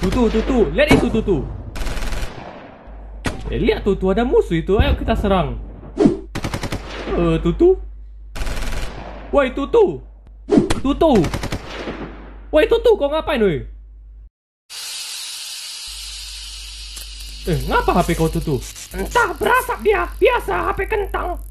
Tutu, tutu. Lihat itu tutu. Eh, lihat tutu ada musuh itu. Ayo kita serang. Eh, uh, tutu. Woi, tutu. Tutu. Woi, tutu, kau ngapain oi? Eh, ngapa HP kau tutu? Entah, berasap dia. Biasa HP kentang.